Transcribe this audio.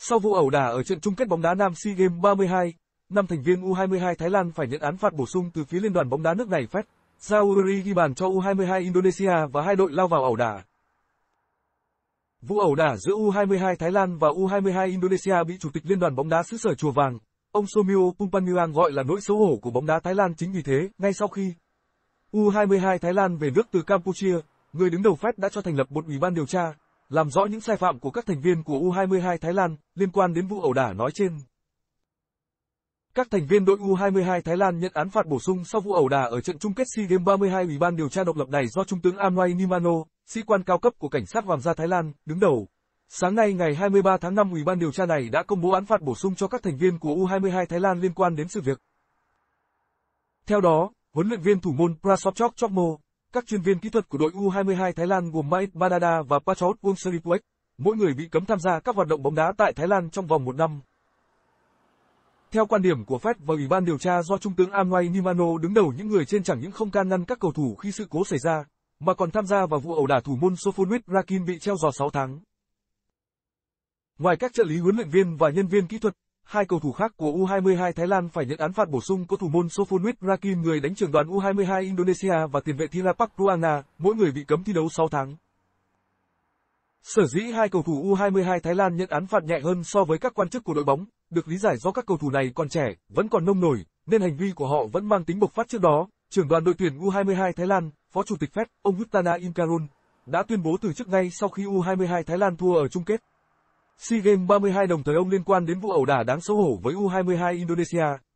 Sau vụ ẩu đả ở trận chung kết bóng đá nam SEA Games 32, năm thành viên U22 Thái Lan phải nhận án phạt bổ sung từ phía Liên đoàn bóng đá nước này phép. Zauri ghi bàn cho U22 Indonesia và hai đội lao vào ẩu đả. Vụ ẩu đả giữa U22 Thái Lan và U22 Indonesia bị Chủ tịch Liên đoàn bóng đá xứ sở Chùa Vàng, ông Somio Pumpanuyang gọi là nỗi xấu hổ của bóng đá Thái Lan chính vì thế, ngay sau khi U22 Thái Lan về nước từ Campuchia, người đứng đầu Fed đã cho thành lập một ủy ban điều tra, làm rõ những sai phạm của các thành viên của U22 Thái Lan liên quan đến vụ ẩu đả nói trên. Các thành viên đội U22 Thái Lan nhận án phạt bổ sung sau vụ ẩu đả ở trận chung kết SEA Games 32 Ủy ban điều tra độc lập này do Trung tướng Amway Nimano, sĩ quan cao cấp của cảnh sát Hoàng gia Thái Lan, đứng đầu. Sáng nay ngày 23 tháng 5 Ủy ban điều tra này đã công bố án phạt bổ sung cho các thành viên của U22 Thái Lan liên quan đến sự việc. Theo đó, huấn luyện viên thủ môn Prasopchok Chokmo, các chuyên viên kỹ thuật của đội U22 Thái Lan gồm Mait Banada và Pachot Wongseripwek, mỗi người bị cấm tham gia các hoạt động bóng đá tại Thái Lan trong vòng một năm. Theo quan điểm của Fed và Ủy ban điều tra do Trung tướng Amway Nimano đứng đầu những người trên chẳng những không can ngăn các cầu thủ khi sự cố xảy ra, mà còn tham gia vào vụ ẩu đả thủ môn Sofonwit Rakin bị treo giò 6 tháng. Ngoài các trợ lý huấn luyện viên và nhân viên kỹ thuật, Hai cầu thủ khác của U22 Thái Lan phải nhận án phạt bổ sung có thủ môn Sophonwit Rakim người đánh trưởng đoàn U22 Indonesia và tiền vệ Thilapak Ruana, mỗi người bị cấm thi đấu 6 tháng. Sở dĩ hai cầu thủ U22 Thái Lan nhận án phạt nhẹ hơn so với các quan chức của đội bóng, được lý giải do các cầu thủ này còn trẻ, vẫn còn nông nổi, nên hành vi của họ vẫn mang tính bộc phát trước đó. Trưởng đoàn đội tuyển U22 Thái Lan, Phó Chủ tịch Fed, ông Yuttana Inkaron, đã tuyên bố từ trước ngay sau khi U22 Thái Lan thua ở chung kết. SEA Games 32 đồng thời ông liên quan đến vụ ẩu đả đáng xấu hổ với U22 Indonesia.